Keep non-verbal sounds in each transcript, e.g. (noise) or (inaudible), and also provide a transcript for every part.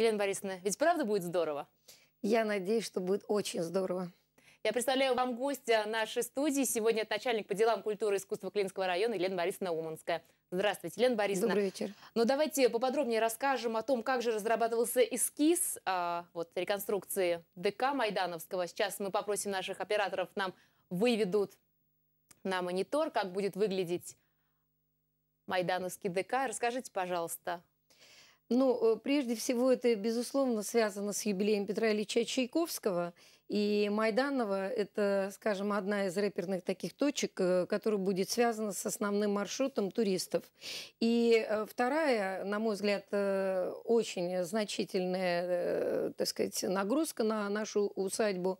Елена Борисовна, ведь правда будет здорово? Я надеюсь, что будет очень здорово. Я представляю вам гостя нашей студии. Сегодня это начальник по делам культуры и искусства Клинского района Елена Борисовна Уманская. Здравствуйте, Елена Борисовна. Добрый вечер. Ну, давайте поподробнее расскажем о том, как же разрабатывался эскиз а, вот, реконструкции ДК Майдановского. Сейчас мы попросим наших операторов, нам выведут на монитор, как будет выглядеть Майдановский ДК. Расскажите, пожалуйста, ну, э, прежде всего, это, безусловно, связано с юбилеем Петра Ильича Чайковского. И Майданова – это, скажем, одна из рэперных таких точек, э, которая будет связана с основным маршрутом туристов. И э, вторая, на мой взгляд, очень значительная, так сказать, нагрузка на нашу усадьбу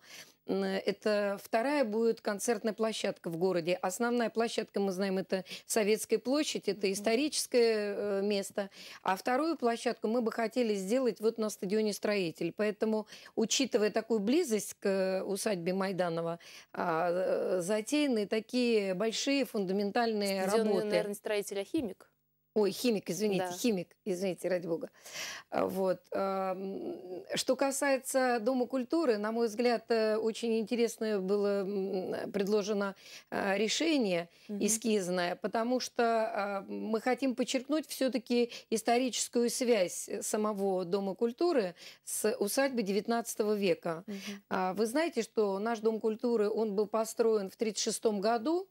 это вторая будет концертная площадка в городе. Основная площадка, мы знаем, это Советская площадь, это историческое э, место. А вторую площадку мы бы хотели сделать вот на стадионе «Строитель». Поэтому, учитывая такую близость к усадьбе Майданова, а, э, затеяны такие большие фундаментальные Стадион, работы. наверное, «Строитель-химик». Ой, химик, извините, да. химик, извините, ради бога. А, вот. Что касается Дома культуры, на мой взгляд, э, очень интересное было предложено а, решение эскизное, потому что а, мы хотим подчеркнуть все-таки историческую связь э, самого Дома культуры с усадьбы XIX века. Вы знаете, что наш Дом культуры, он был построен в 1936 году,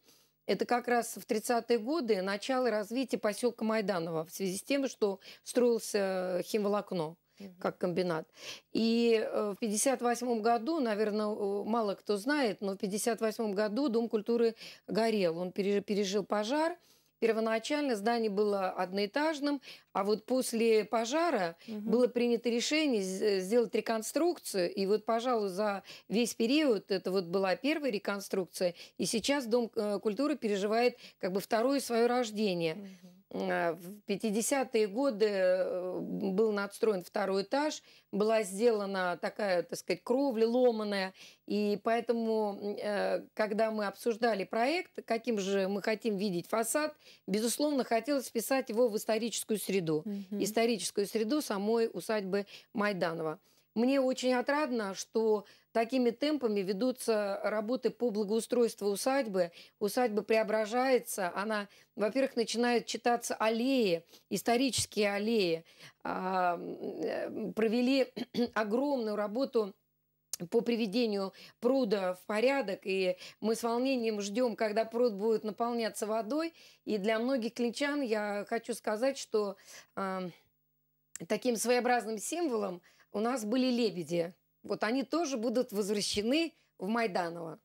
это как раз в 30-е годы начало развития поселка Майданова в связи с тем, что строился э, химволокно как комбинат. И э, в 1958 году, наверное, мало кто знает, но в 1958 году Дом культуры горел. Он пережил пожар, Первоначально здание было одноэтажным, а вот после пожара угу. было принято решение сделать реконструкцию. И вот, пожалуй, за весь период это вот была первая реконструкция. И сейчас Дом э, культуры переживает как бы второе свое рождение. Угу. В 50-е годы э, был Отстроен второй этаж, была сделана такая, так сказать, кровля ломаная. И поэтому, э, когда мы обсуждали проект, каким же мы хотим видеть фасад, безусловно, хотелось вписать его в историческую среду. Угу. Историческую среду самой усадьбы Майданова. Мне очень отрадно, что такими темпами ведутся работы по благоустройству усадьбы. Усадьба преображается, она, во-первых, начинает читаться аллеи, исторические аллеи. А, э, провели (clears throat) огромную работу по приведению пруда в порядок, и мы с волнением ждем, когда пруд будет наполняться водой. И для многих клинчан я хочу сказать, что э, таким своеобразным символом – у нас были лебеди. Вот они тоже будут возвращены в Майданово.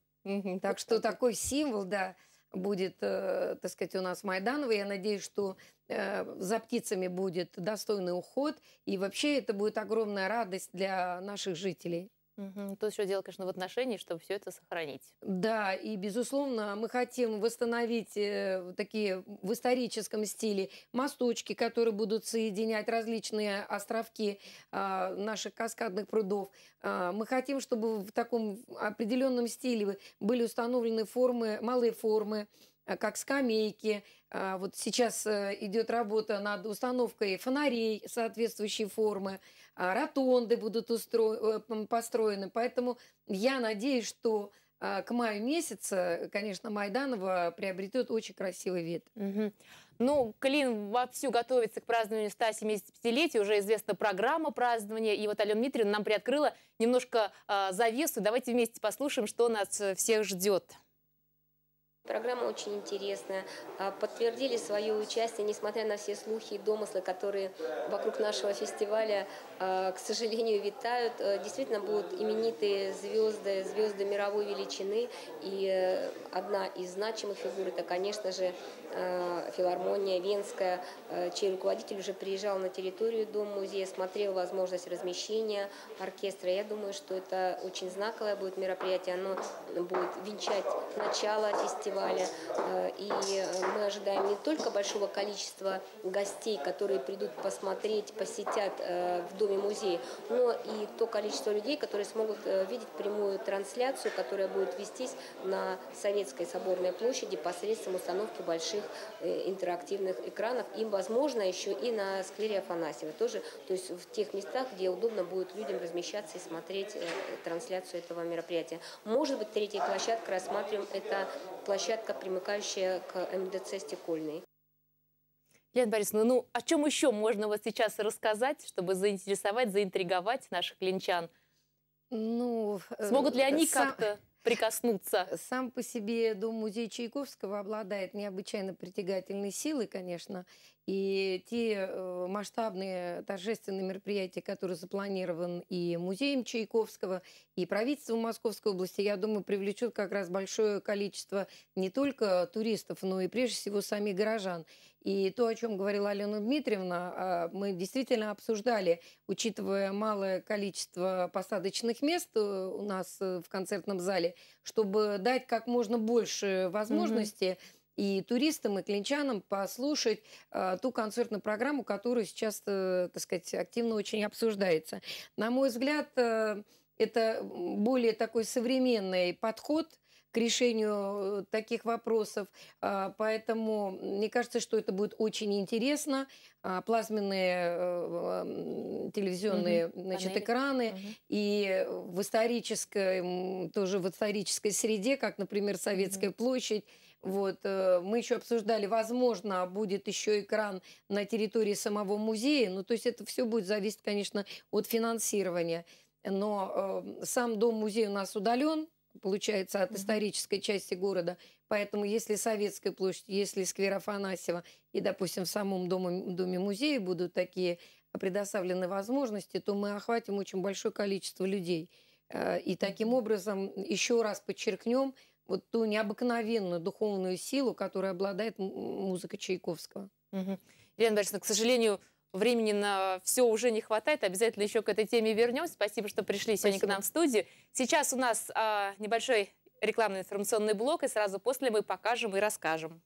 Так что такой символ, да, будет, э, так сказать, у нас Майданово. Я надеюсь, что э, за птицами будет достойный уход. И вообще это будет огромная радость для наших жителей. Угу. Тут еще дело, конечно, в отношении, чтобы все это сохранить. Да, и, безусловно, мы хотим восстановить э, такие в историческом стиле мосточки, которые будут соединять различные островки э, наших каскадных прудов. Э, мы хотим, чтобы в таком определенном стиле были установлены формы, малые формы, Э, как скамейки. А, вот сейчас э, идет работа над установкой фонарей соответствующей формы, а, ротонды будут устро... Э, построены. Поэтому я надеюсь, что а, к маю месяца, конечно, Майданова приобретет очень красивый вид. Угу. Ну, Клин вовсю готовится к празднованию 175-летия, уже известна программа празднования, и вот Алена Дмитриевна нам приоткрыла немножко э, завесу. Давайте вместе послушаем, что нас всех ждет. Программа очень интересная. А, подтвердили свое участие, несмотря на все слухи и домыслы, которые вокруг нашего фестиваля, а, к сожалению, витают. А, действительно будут именитые звезды, звезды мировой величины. И э, одна из значимых фигур – это, конечно же, филармония Венская, чей руководитель уже приезжал на территорию Дом-музея, смотрел возможность размещения оркестра. Я думаю, что это очень знаковое будет мероприятие. Оно будет венчать начало фестиваля фестиваля. Э, и э, мы ожидаем не только большого количества гостей, которые придут посмотреть, посетят э, в Доме музея, но и то количество людей, которые смогут видеть прямую трансляцию, которая будет вестись на Советской соборной площади посредством установки больших интерактивных экранов. Им, возможно, еще и на Сквере Афанасьева тоже, то есть в тех местах, где удобно будет людям размещаться и смотреть трансляцию этого мероприятия. Может быть, третья площадка, рассматриваем, это площадка площадка, примыкающая к МДЦ «Стекольный». Лена Борисовна, ну о чем еще можно вот сейчас рассказать, чтобы заинтересовать, заинтриговать наших клинчан? Ну, Смогут ли э, они сам... как-то прикоснуться. Э, сам по себе дом музей Чайковского обладает необычайно притягательной силой, конечно, и те э, масштабные торжественные мероприятия, которые запланированы и музеем Чайковского, и правительством Московской области, я думаю, привлечут как раз большое количество не только туристов, но и прежде всего самих горожан. И то, о чем говорила Алена Дмитриевна, а, мы действительно обсуждали, учитывая малое количество посадочных мест э, у нас э, в концертном зале, чтобы дать как можно больше возможностей mm-hmm и туристам, и клинчанам послушать а, ту концертную программу, которая сейчас, э, так сказать, активно очень обсуждается. На мой взгляд, это более такой современный подход – к решению э, таких вопросов. А, поэтому мне кажется, что это будет очень интересно. А, плазменные э, а, телевизионные угу, значит, экраны угу. и в исторической, тоже в исторической среде, как, например, Советская угу. площадь, вот. Э, мы еще обсуждали, возможно, будет еще экран на территории самого музея. Ну, то есть это все будет зависеть, конечно, от финансирования. Но э, сам дом-музей у нас удален, получается, от исторической части города. Поэтому если Советская площадь, если сквер Афанасьева и, допустим, в самом доме, доме музея будут такие а, предоставлены возможности, то мы охватим очень большое количество людей. Э, и таким образом, еще раз подчеркнем вот ту необыкновенную духовную силу, которая обладает музыка Чайковского. Угу. Елена Борисовна, к сожалению, Времени на все уже не хватает. Обязательно еще к этой теме вернемся. Спасибо, что пришли Спасибо. сегодня к нам в студию. Сейчас у нас а, небольшой рекламный информационный блок, и сразу после мы покажем и расскажем.